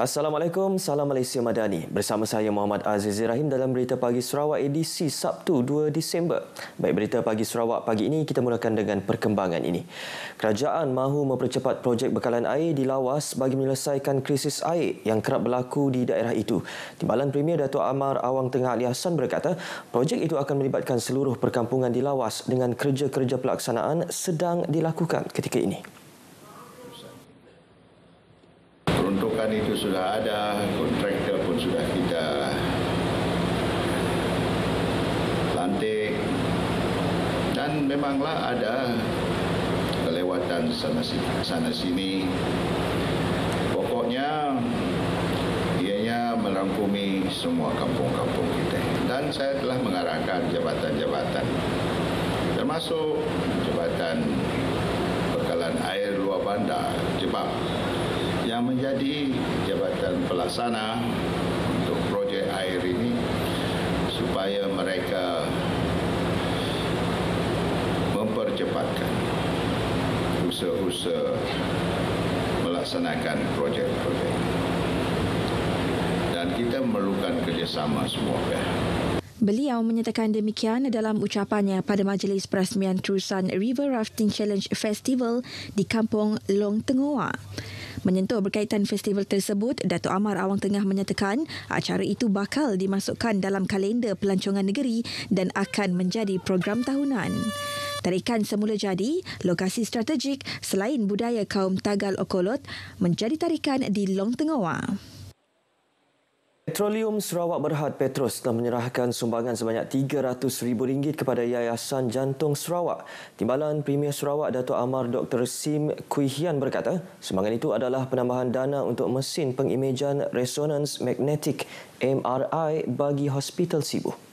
Assalamualaikum, Salam Malaysia Madani. Bersama saya Muhammad Aziz Rahim dalam Berita Pagi Sarawak edisi Sabtu 2 Disember. Baik Berita Pagi Sarawak pagi ini kita mulakan dengan perkembangan ini. Kerajaan mahu mempercepat projek bekalan air di Lawas bagi menyelesaikan krisis air yang kerap berlaku di daerah itu. Timbalan Premier Datuk Amar Awang Tengah Ali Hassan berkata, projek itu akan melibatkan seluruh perkampungan di Lawas dengan kerja-kerja pelaksanaan sedang dilakukan ketika ini. pasukan itu sudah ada, kontraktor pun sudah kita lantik dan memanglah ada kelewatan sana, sini. Pokoknya ianya merangkumi semua kampung-kampung kita dan saya telah mengarahkan jabatan-jabatan termasuk jabatan bekalan air luar bandar Jepang yang menjadi jabatan pelaksana untuk projek air ini supaya mereka mempercepatkan usaha-usaha melaksanakan projek-projek dan kita memerlukan kerjasama semua pihak. Ya. Beliau menyatakan demikian dalam ucapannya pada majlis perasmian Terusan River Rafting Challenge Festival di Kampung Long Tengoa. Menyentuh berkaitan festival tersebut, Datuk Amar Awang Tengah menyatakan acara itu bakal dimasukkan dalam kalender pelancongan negeri dan akan menjadi program tahunan. Tarikan semula jadi, lokasi strategik selain budaya kaum Tagal Okolot menjadi tarikan di Long Tengah. Petroleum Sarawak Berhad Petros telah menyerahkan sumbangan sebanyak rm ringgit kepada Yayasan Jantung Sarawak. Timbalan Premier Sarawak Dato' Amar Dr. Sim Kui Hian berkata, sumbangan itu adalah penambahan dana untuk mesin pengimejan Resonance magnetik MRI bagi Hospital Sibu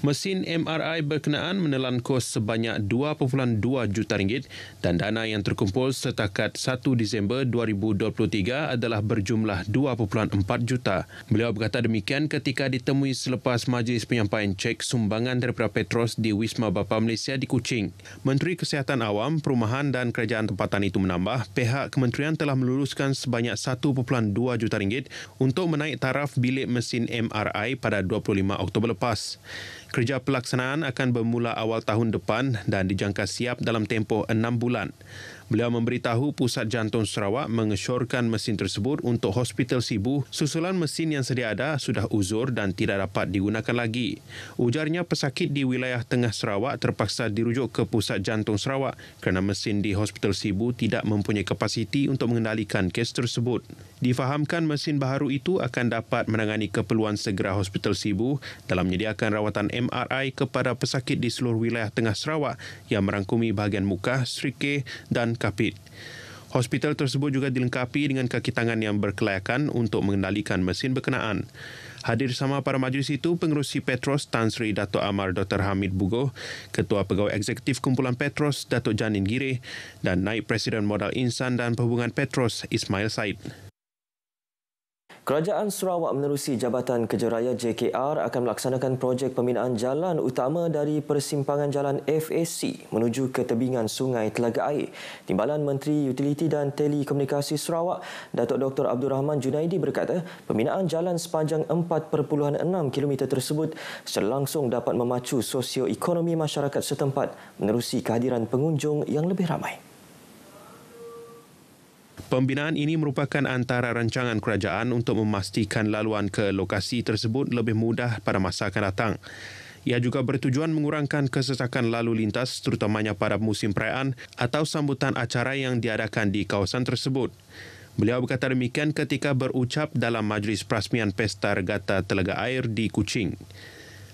mesin MRI berkenaan menelan kos sebanyak 2.2 juta ringgit dan dana yang terkumpul setakat 1 Disember 2023 adalah berjumlah 2.4 juta. Beliau berkata demikian ketika ditemui selepas majlis penyampaian cek sumbangan daripada Petros di Wisma Bapa Malaysia di Kuching. Menteri Kesihatan Awam, Perumahan dan Kerajaan Tempatan itu menambah pihak kementerian telah meluluskan sebanyak 1.2 juta ringgit untuk menaik taraf bilik mesin MRI pada 25 Oktober lepas. Kerja pelaksanaan akan bermula awal tahun depan dan dijangka siap dalam tempoh enam bulan. Beliau memberitahu Pusat Jantung Sarawak mengesyorkan mesin tersebut untuk Hospital Sibu susulan mesin yang sedia ada sudah uzur dan tidak dapat digunakan lagi. Ujarnya pesakit di wilayah tengah Sarawak terpaksa dirujuk ke Pusat Jantung Sarawak kerana mesin di Hospital Sibu tidak mempunyai kapasiti untuk mengendalikan kes tersebut. Difahamkan mesin baru itu akan dapat menangani keperluan segera Hospital Sibu dalam menyediakan rawatan MRI kepada pesakit di seluruh wilayah tengah Sarawak yang merangkumi bahagian muka, serike dan kapit. Hospital tersebut juga dilengkapi dengan kaki tangan yang berkelayakan untuk mengendalikan mesin berkenaan. Hadir sama para majlis itu, pengurusi Petros Tan Sri Dato' Amar Dr. Hamid Bugo, Ketua Pegawai Eksekutif Kumpulan Petros Dato' Janin Gireh dan Naib Presiden Modal Insan dan Perhubungan Petros Ismail Said. Kerajaan Sarawak menerusi Jabatan Kerja Raya JKR akan melaksanakan projek pembinaan jalan utama dari persimpangan jalan FAC menuju ke tebingan Sungai Telaga Air. Timbalan Menteri Utiliti dan Telekomunikasi Sarawak, Datuk Dr. Abdul Rahman Junaidi berkata, pembinaan jalan sepanjang 4.6 km tersebut secara dapat memacu sosioekonomi masyarakat setempat menerusi kehadiran pengunjung yang lebih ramai. Pembinaan ini merupakan antara rancangan kerajaan untuk memastikan laluan ke lokasi tersebut lebih mudah pada masa akan datang. Ia juga bertujuan mengurangkan kesesakan lalu lintas terutamanya pada musim perayaan atau sambutan acara yang diadakan di kawasan tersebut. Beliau berkata demikian ketika berucap dalam majlis perasmian Pesta Regata Telaga Air di Kuching.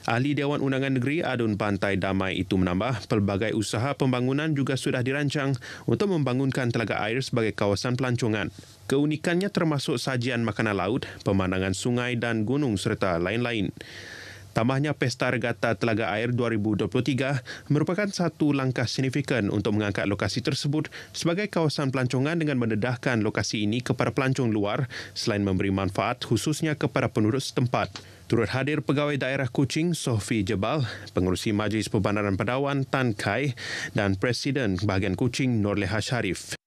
Ahli Dewan Undangan Negeri Adun Pantai Damai itu menambah pelbagai usaha pembangunan juga sudah dirancang untuk membangunkan telaga air sebagai kawasan pelancongan. Keunikannya termasuk sajian makanan laut, pemandangan sungai dan gunung serta lain-lain. Tambahnya Pesta Regata Telaga Air 2023 merupakan satu langkah signifikan untuk mengangkat lokasi tersebut sebagai kawasan pelancongan dengan mendedahkan lokasi ini kepada pelancong luar selain memberi manfaat khususnya kepada penduduk setempat. Turut hadir pegawai daerah Kuching, Sofi Jebal, pengurusi Majlis Perbandaran Pedawan Tan Kai dan Presiden Bahagian Kuching Norleha Sharif.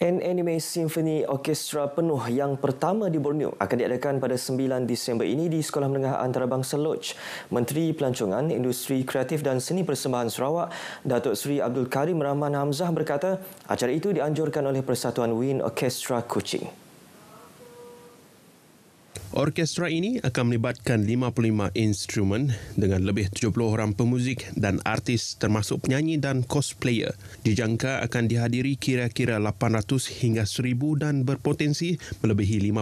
An Anime Symphony Orchestra penuh yang pertama di Borneo akan diadakan pada 9 Disember ini di Sekolah Menengah Antarabangsa Lodge. Menteri Pelancongan, Industri Kreatif dan Seni Persembahan Sarawak, Datuk Seri Abdul Karim Rahman Hamzah berkata, acara itu dianjurkan oleh Persatuan Wind Orchestra Kuching. Orkestra ini akan melibatkan 55 instrumen dengan lebih 70 orang pemuzik dan artis termasuk penyanyi dan cosplayer. Dijangka akan dihadiri kira-kira 800 hingga 1000 dan berpotensi melebihi 50,000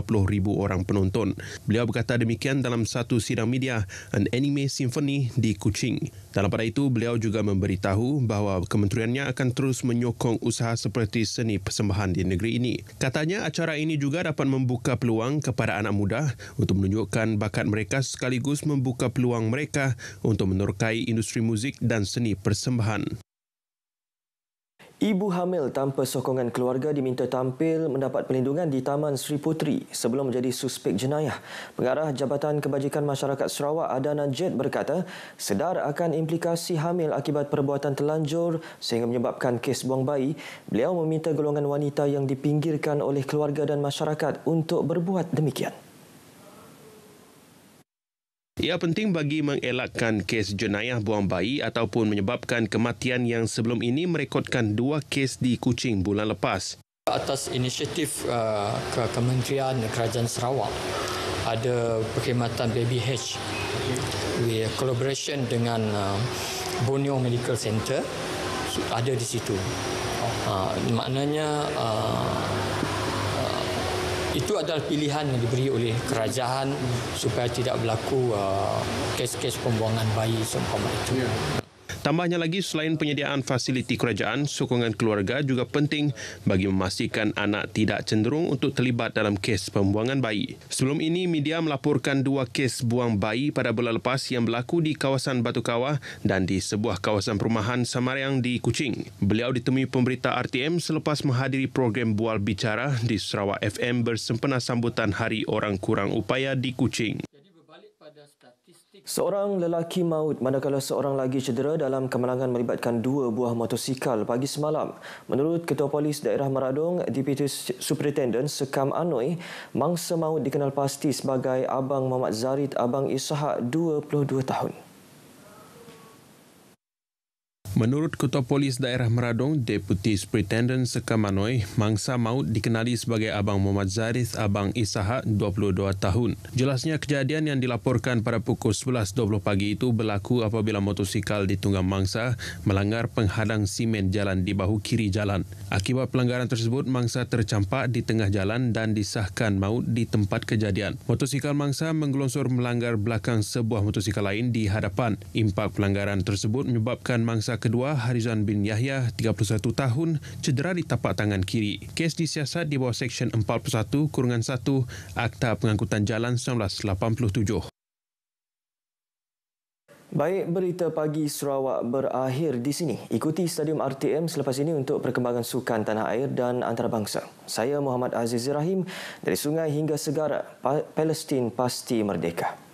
orang penonton. Beliau berkata demikian dalam satu sidang media An Anime Symphony di Kuching. Dalam pada itu, beliau juga memberitahu bahawa kementeriannya akan terus menyokong usaha seperti seni persembahan di negeri ini. Katanya acara ini juga dapat membuka peluang kepada anak muda untuk menunjukkan bakat mereka sekaligus membuka peluang mereka untuk menerkai industri muzik dan seni persembahan. Ibu hamil tanpa sokongan keluarga diminta tampil mendapat pelindungan di Taman Sri Putri sebelum menjadi suspek jenayah. Pengarah Jabatan Kebajikan Masyarakat Sarawak Adana Jet berkata, sedar akan implikasi hamil akibat perbuatan telanjur sehingga menyebabkan kes buang bayi, beliau meminta golongan wanita yang dipinggirkan oleh keluarga dan masyarakat untuk berbuat demikian. Ia penting bagi mengelakkan kes jenayah buang bayi ataupun menyebabkan kematian yang sebelum ini merekodkan dua kes di Kuching bulan lepas. Atas inisiatif uh, ke Kementerian Kerajaan Sarawak, ada perkhidmatan Baby Hatch. We collaboration dengan uh, Borneo Medical Center ada di situ. Uh, maknanya uh, itu adalah pilihan yang diberi oleh kerajaan supaya tidak berlaku uh, kes-kes pembuangan bayi seumpama itu. Ya. Tambahnya lagi, selain penyediaan fasiliti kerajaan, sokongan keluarga juga penting bagi memastikan anak tidak cenderung untuk terlibat dalam kes pembuangan bayi. Sebelum ini, media melaporkan dua kes buang bayi pada bulan lepas yang berlaku di kawasan Batu Kawah dan di sebuah kawasan perumahan Samariang di Kuching. Beliau ditemui pemberita RTM selepas menghadiri program Bual Bicara di Sarawak FM bersempena sambutan Hari Orang Kurang Upaya di Kuching. Seorang lelaki maut manakala seorang lagi cedera dalam kemalangan melibatkan dua buah motosikal pagi semalam. Menurut Ketua Polis Daerah Maradong, Deputy Superintendent Sekam Anoi, mangsa maut dikenal pasti sebagai Abang Muhammad Zarid Abang Isahak 22 tahun. Menurut Ketua Polis Daerah Meradong, Deputi Superintendent Sekamanoi, mangsa maut dikenali sebagai Abang Muhammad Zaris, Abang Isaha, 22 tahun. Jelasnya kejadian yang dilaporkan pada pukul 11.20 pagi itu berlaku apabila motosikal ditunggang mangsa melanggar penghadang simen jalan di bahu kiri jalan. Akibat pelanggaran tersebut, mangsa tercampak di tengah jalan dan disahkan maut di tempat kejadian. Motosikal mangsa menggelonsor melanggar belakang sebuah motosikal lain di hadapan. Impak pelanggaran tersebut menyebabkan mangsa kedua, Harizan bin Yahya, 31 tahun, cedera di tapak tangan kiri. Kes disiasat di bawah Seksyen 41 Kurungan 1 Akta Pengangkutan Jalan 1987. Baik, berita pagi Sarawak berakhir di sini. Ikuti Stadium RTM selepas ini untuk perkembangan sukan tanah air dan antarabangsa. Saya Muhammad Aziz Rahim dari Sungai hingga Segara, Palestin pasti merdeka.